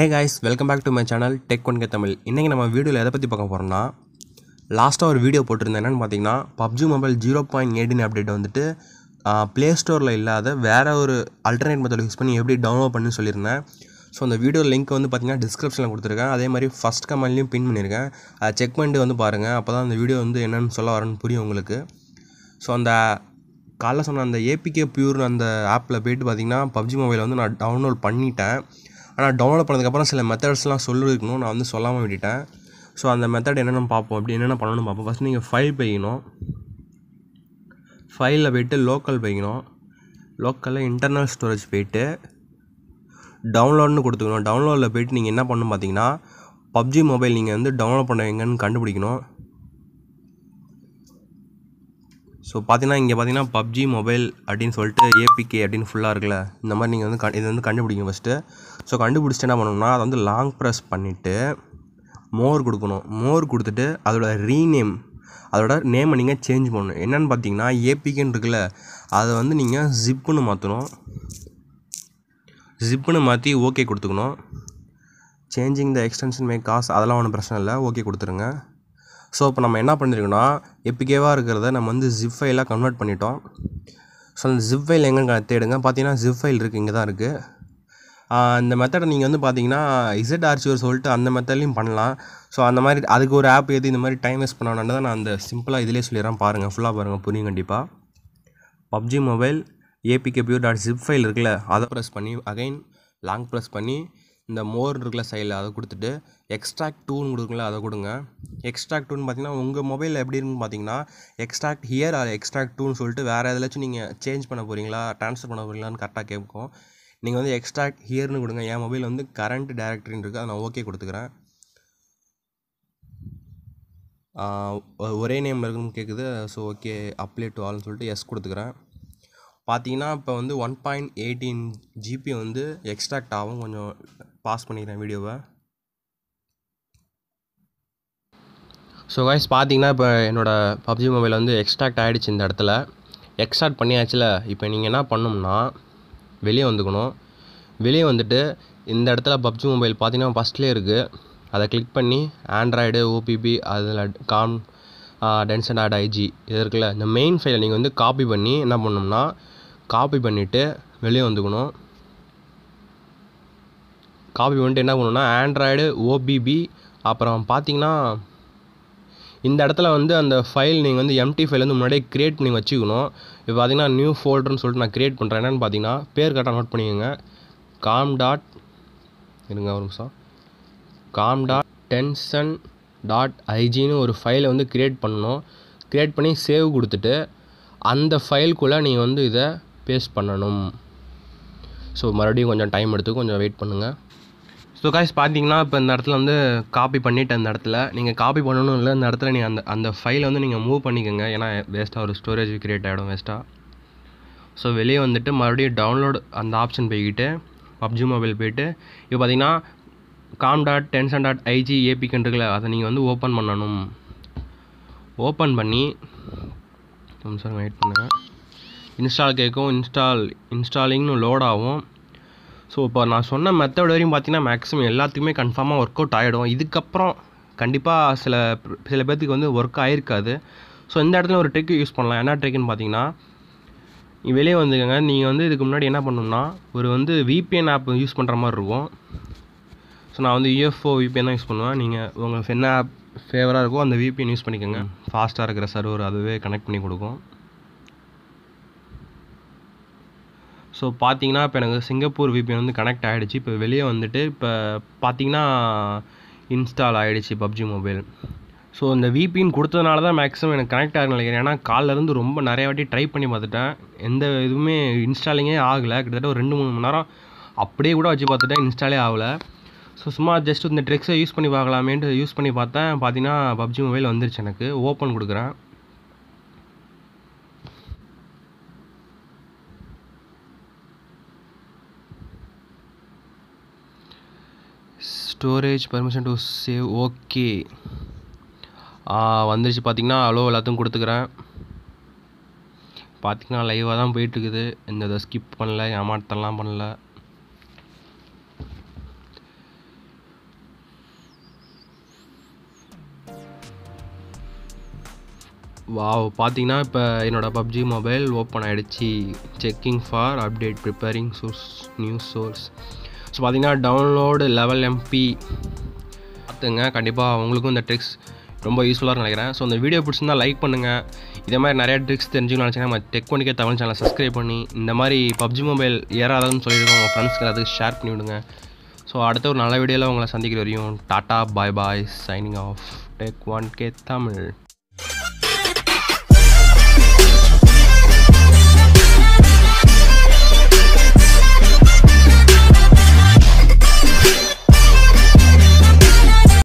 hey guys welcome back to my channel tech K Tamil இன்றைக்கி நம்ம வீடியோவில் எதை பற்றி பார்க்க போகிறோம்னா லாஸ்ட்டாக ஒரு வீடியோ போட்டிருந்தேன் என்னென்னு பார்த்தீங்கன்னா PUBG mobile zero point eighteen update வந்துட்டு ப்ளே ஸ்டோரில் இல்லாத வேறு ஒரு அல்டர்னேட் மெத்தட் யூஸ் பண்ணி எப்படி டவுன்லோட் பண்ணி சொல்லியிருந்தேன் ஸோ அந்த வீடியோ லிங்க் வந்து பார்த்திங்கன்னா டிஸ்கிரிப்ஷனில் கொடுத்துருக்கேன் அதே மாதிரி ஃபஸ்ட் கமெண்ட்லேயும் பின் பண்ணியிருக்கேன் அதை செக் பண்ணிட்டு வந்து பாருங்கள் அப்போ தான் அந்த வீடியோ வந்து என்னென்னு சொல்ல வரேன்னு புரியும் உங்களுக்கு ஸோ அந்த காலைல சொன்ன அந்த ஏபிகே பியூர்னு அந்த ஆப்பில் போயிட்டு பார்த்திங்கன்னா பப்ஜி மொபைல் வந்து நான் டவுன்லோட் பண்ணிட்டேன் ஆனால் டவுன்லோட் பண்ணதுக்கப்புறம் சில மெத்தட்ஸ்லாம் சொல்லியிருக்கணும் நான் வந்து சொல்லாமல் விட்டுட்டேன் ஸோ அந்த மெத்தட் என்னென்ன பார்ப்போம் அப்படி என்னென்ன பண்ணணும்னு பார்ப்போம் ஃபஸ்ட் நீங்கள் ஃபைல் பெய்யணும் ஃபைலில் போய்ட்டு லோக்கல் பெய்யணும் லோக்கலில் இன்டர்னல் ஸ்டோரேஜ் போயிட்டு டவுன்லோட்னு கொடுத்துக்கணும் டவுன்லோடில் போய்ட்டு நீங்கள் என்ன பண்ணணும் பார்த்தீங்கன்னா பப்ஜி மொபைல் நீங்கள் வந்து டவுன்லோட் பண்ணுவீங்கன்னு கண்டுபிடிக்கணும் ஸோ பார்த்தீங்கன்னா இங்கே பார்த்தீங்கன்னா பப்ஜி மொபைல் அப்படின்னு சொல்லிட்டு ஏபிகே அப்படின்னு ஃபுல்லாக இருக்குல்ல இந்த மாதிரி நீங்கள் வந்து இது வந்து கண்டுபிடிங்க ஃபஸ்ட்டு ஸோ கண்டுபிடிச்சிட்டு என்ன பண்ணணும்னா அதை வந்து லாங் ப்ரெஸ் பண்ணிவிட்டு மோர் கொடுக்கணும் மோர் கொடுத்துட்டு அதோட ரீநேம் அதோட நேமை நீங்கள் சேஞ்ச் பண்ணணும் என்னென்னு பார்த்தீங்கன்னா ஏபிகேன்னு இருக்குல்ல அதை வந்து நீங்கள் ஜிப்புன்னு மாற்றணும் ஜிப்புன்னு மாற்றி ஓகே கொடுத்துக்கணும் சேஞ்சிங் த எக்ஸ்டென்ஷன் மேக் காசு அதெல்லாம் ஒன்றும் பிரச்சனை இல்லை ஓகே கொடுத்துருங்க ஸோ இப்போ நம்ம என்ன பண்ணியிருக்கோன்னா எப்பிக்கேவாக இருக்கிறத நம்ம வந்து ஜிப் ஃபைலாக கன்வெர்ட் பண்ணிட்டோம் ஸோ அந்த ஜிப் ஃபைல் எங்கே தேடுங்க பார்த்தீங்கன்னா ஜிப் ஃபைல் இருக்குது இங்கே தான் இருக்குது இந்த மெத்தடை நீங்கள் வந்து பார்த்தீங்கன்னா இசட் ஆர்ச்சிவர் சொல்லிட்டு அந்த மெத்தட்லையும் பண்ணலாம் ஸோ அந்த மாதிரி அதுக்கு ஒரு ஆப் எது இந்த மாதிரி டைம் வேஸ்ட் பண்ண தான் நான் அந்த சிம்பிளாக இதிலே சொல்லிடுறேன் பாருங்கள் ஃபுல்லாக பாருங்கள் புரியும் கண்டிப்பாக PUBG mobile APK pure dot zip file இருக்குல்ல அதை ப்ரெஸ் பண்ணி அகைன் லாங் ப்ரெஸ் பண்ணி இந்த மோர் இருக்குல்ல சைடில் அதை கொடுத்துட்டு எக்ஸ்ட்ராக்ட் டூன்னு கொடுக்குங்களா அதை கொடுங்க எக்ஸ்ட்ராக்ட் டூன்னு பார்த்தீங்கன்னா உங்கள் மொபைலில் எப்படி இருக்குன்னு பார்த்தீங்கன்னா எக்ஸ்ட்ராக்ட் ஹியர் ஆர் எக்ஸ்ட்ராக்ட் டூன்னு சொல்லிட்டு வேறு எதாச்சும் நீங்கள் சேஞ்ச் பண்ண போகிறீங்களா ட்ரான்ஸ்ஃபர் பண்ண போகிறீங்களான்னு கரெக்டாக கேட்கும் நீங்கள் வந்து எக்ஸ்ட்ராக்ட் ஹியர்னு கொடுங்க என் மொபைல் வந்து கரண்ட் டேரக்டரின்னு இருக்குது அதை நான் ஓகே கொடுத்துக்கிறேன் ஒரே நேம் இருக்குன்னு கேட்குது ஸோ ஓகே அப்ளை டு ஆல்னு சொல்லிட்டு எஸ் கொடுத்துக்கிறேன் பார்த்தீங்கன்னா இப்போ வந்து ஒன் பாயிண்ட் எயிட்டீன் ஜிபி வந்து எக்ஸ்ட்ராக்ட் ஆகும் கொஞ்சம் பாஸ் பண்ணிக்கிறேன் வீடியோவை ஸோ காய்ஸ் பார்த்தீங்கன்னா இப்போ என்னோடய பப்ஜி மொபைல் வந்து எக்ஸ்ட்ராக்ட் ஆகிடுச்சு இந்த இடத்துல எக்ஸ்ட்ராக்ட் பண்ணியாச்சுல இப்போ நீங்கள் என்ன பண்ணணும்னா வெளியே வந்துக்கணும் வெளியே வந்துட்டு இந்த இடத்துல பப்ஜி மொபைல் பார்த்தீங்கன்னா ஃபஸ்ட்லேயே இருக்குது அதை கிளிக் பண்ணி ஆண்ட்ராய்டு ஓபிபி அதில் காம் டென்சன் ஆட் ஐஜி இது இருக்குல்ல இந்த மெயின் ஃபைலை நீங்கள் வந்து காப்பி பண்ணி என்ன பண்ணோம்னா காப்பி பண்ணிவிட்டு வெளியே வந்துக்கணும் காப்பி பண்ணிட்டு என்ன பண்ணணும்னா ஆண்ட்ராய்டு ஓபிபி அப்புறம் பார்த்தீங்கன்னா இந்த இடத்துல வந்து அந்த ஃபைல் நீங்கள் வந்து எம்டி ஃபைல் வந்து முன்னாடியே க்ரியேட் நீங்கள் வச்சுக்கணும் இப்போ பார்த்தீங்கன்னா நியூ ஃபோல்டர்னு சொல்லிட்டு நான் க்ரியேட் பண்ணுறேன் என்னென்னு பார்த்தீங்கன்னா பேர் கரெக்டாக நோட் பண்ணிக்கோங்க காம் டாட் இருங்க ஒரு நிமிஷம் காம் டாட் டென்ஷன் டாட் ஐஜின்னு ஒரு ஃபைலை வந்து க்ரியேட் பண்ணணும் க்ரியேட் பண்ணி சேவ் கொடுத்துட்டு அந்த ஃபைலுக்குள்ளே நீங்கள் வந்து இதை பேஸ்ட் பண்ணணும் ஸோ மறுபடியும் கொஞ்சம் டைம் எடுத்து கொஞ்சம் வெயிட் பண்ணுங்கள் ஸோ காய்ஸ் பார்த்தீங்கன்னா இப்போ இந்த இடத்துல வந்து காப்பி பண்ணிவிட்டேன் இந்த இடத்துல நீங்கள் காப்பி பண்ணணும் இல்லை இந்த இடத்துல நீங்கள் அந்த அந்த ஃபைலை வந்து நீங்கள் மூவ் பண்ணிக்கோங்க ஏன்னா வேஸ்ட்டாக ஒரு ஸ்டோரேஜ் க்ரியேட் ஆகிடும் வேஸ்ட்டாக ஸோ வெளியே வந்துட்டு மறுபடியும் டவுன்லோட் அந்த ஆப்ஷன் போய்கிட்டு பப்ஜி மொபைல் போயிட்டு இப்போ பார்த்தீங்கன்னா com dot Tencent dot IG ஏபிக்குன்றிருக்கல அதை நீங்கள் வந்து ஓப்பன் பண்ணணும் ஓப்பன் பண்ணி நிமிஷம் வெயிட் பண்ணுங்கள் இன்ஸ்டால் கேட்கும் இன்ஸ்டால் இன்ஸ்டாலிங்னு லோட் ஆகும் ஸோ இப்போ நான் சொன்ன மெத்தட் வரையும் பார்த்தீங்கன்னா மேக்ஸிமம் எல்லாத்துக்குமே கன்ஃபார்மாக ஒர்க் அவுட் ஆகிடும் இதுக்கப்புறம் கண்டிப்பாக சில சில பேர்த்துக்கு வந்து ஒர்க் ஆகிருக்காது ஸோ இந்த இடத்துல ஒரு ட்ரிக் யூஸ் பண்ணலாம் என்ன ட்ரிக்குன்னு பார்த்தீங்கன்னா வெளியே வந்துக்கோங்க நீங்கள் வந்து இதுக்கு முன்னாடி என்ன பண்ணணும்னா ஒரு வந்து விபிஎன் ஆப் யூஸ் பண்ணுற மாதிரி இருக்கும் ஸோ நான் வந்து யூஎஃப்ஓ விபிஎன் தான் யூஸ் பண்ணுவேன் நீங்கள் உங்களுக்கு என்ன ஆப் ஃபேவராக இருக்கோ அந்த விபிஎன் யூஸ் பண்ணிக்கோங்க ஃபாஸ்ட்டாக இருக்கிற சர்வர் அதுவே கனெக்ட் பண்ணி கொடுக்கும் ஸோ பார்த்தீங்கன்னா இப்போ எனக்கு சிங்கப்பூர் விபிஎன் வந்து கனெக்ட் ஆகிடுச்சு இப்போ வெளியே வந்துட்டு இப்போ பார்த்தீங்கன்னா இன்ஸ்டால் ஆகிடுச்சு பப்ஜி மொபைல் ஸோ இந்த விபின் கொடுத்ததுனால தான் மேக்ஸிமம் எனக்கு கனெக்ட் ஆகணும் நினைக்கிறேன் ஏன்னா காலிலேருந்து ரொம்ப நிறைய வாட்டி ட்ரை பண்ணி பார்த்துட்டேன் எந்த இதுவுமே இன்ஸ்டாலிங்கே ஆகலை கிட்டத்தட்ட ஒரு ரெண்டு மூணு மணி நேரம் அப்படியே கூட வச்சு பார்த்துட்டேன் இன்ஸ்டாலே ஆகலை ஸோ சும்மா ஜஸ்ட் இந்த ட்ரிக்ஸை யூஸ் பண்ணி பார்க்கலாமேன்ட்டு யூஸ் பண்ணி பார்த்தேன் பார்த்தீங்கன்னா பப்ஜி மொபைல் வந்துருச்சு எனக்கு ஓப்பன் கொடுக்குறேன் storage permission to save okay வந்துருச்சு பார்த்தீங்கன்னா அவ்வளோ எல்லாத்தையும் கொடுத்துக்கிறேன் பார்த்திங்கன்னா லைவாக தான் போயிட்டுருக்குது இந்த இதை ஸ்கிப் பண்ணல ஏமாற்றலாம் பண்ணல வா பார்த்தீங்கன்னா இப்போ என்னோடய பப்ஜி மொபைல் ஓப்பன் ஆகிடுச்சி checking for update preparing source news source so பார்த்திங்கன்னா டவுன்லோடு லெவல் எம்பி பார்த்துங்க கண்டிப்பாக உங்களுக்கும் இந்த ட்ரிக்ஸ் ரொம்ப யூஸ்ஃபுல்லாக நினைக்கிறேன் ஸோ இந்த வீடியோ பிடிச்சிருந்தா லைக் பண்ணுங்கள் இதே மாதிரி நிறைய ட்ரிக்ஸ் தெரிஞ்சுக்கணும்னு நினச்சிங்கன்னா நம்ம டெக் பண்ணிக்கே தமிழ் சேனல் சப்ஸ்கிரைப் பண்ணி இந்த மாதிரி பப்ஜி மொபைல் ஏறாதுன்னு சொல்லியிருக்கோம் உங்கள் ஃப்ரெண்ட்ஸ்க்கு எல்லாத்துக்கும் ஷேர் பண்ணி விடுங்க ஸோ அடுத்த ஒரு நல்ல வீடியோவில் உங்களை சந்திக்கிற வரையும் tata bye bye signing off tech one K Tamil